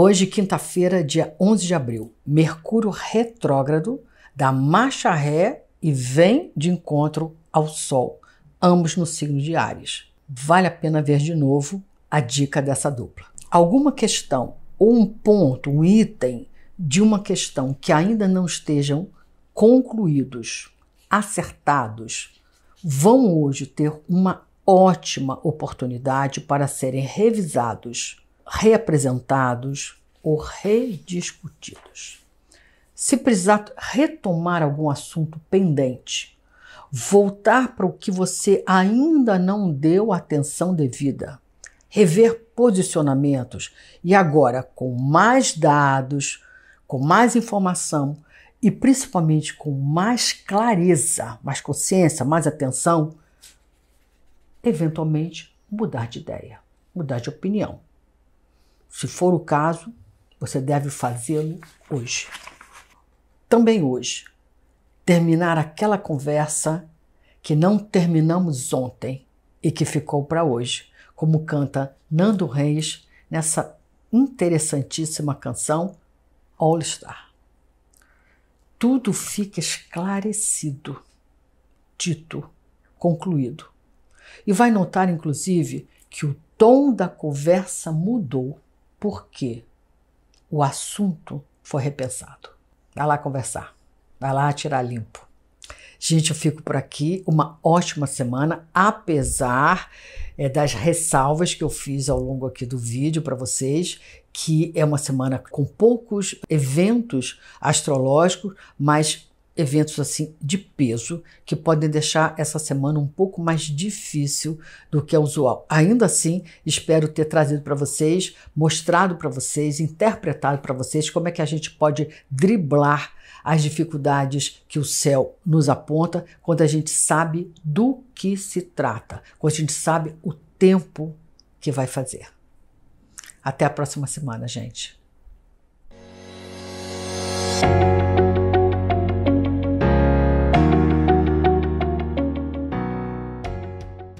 Hoje, quinta-feira, dia 11 de abril, Mercúrio retrógrado da marcha ré e vem de encontro ao Sol, ambos no signo de Ares. Vale a pena ver de novo a dica dessa dupla. Alguma questão ou um ponto, um item de uma questão que ainda não estejam concluídos, acertados, vão hoje ter uma ótima oportunidade para serem revisados reapresentados ou rediscutidos. Se precisar retomar algum assunto pendente, voltar para o que você ainda não deu atenção devida, rever posicionamentos e agora com mais dados, com mais informação e principalmente com mais clareza, mais consciência, mais atenção, eventualmente mudar de ideia, mudar de opinião. Se for o caso, você deve fazê-lo hoje. Também hoje, terminar aquela conversa que não terminamos ontem e que ficou para hoje, como canta Nando Reis nessa interessantíssima canção All Star. Tudo fica esclarecido, dito, concluído. E vai notar, inclusive, que o tom da conversa mudou porque o assunto foi repensado. Vai lá conversar, vai lá tirar limpo. Gente, eu fico por aqui. Uma ótima semana, apesar é, das ressalvas que eu fiz ao longo aqui do vídeo para vocês, que é uma semana com poucos eventos astrológicos, mas eventos assim de peso que podem deixar essa semana um pouco mais difícil do que é usual. Ainda assim, espero ter trazido para vocês, mostrado para vocês, interpretado para vocês como é que a gente pode driblar as dificuldades que o céu nos aponta quando a gente sabe do que se trata, quando a gente sabe o tempo que vai fazer. Até a próxima semana, gente.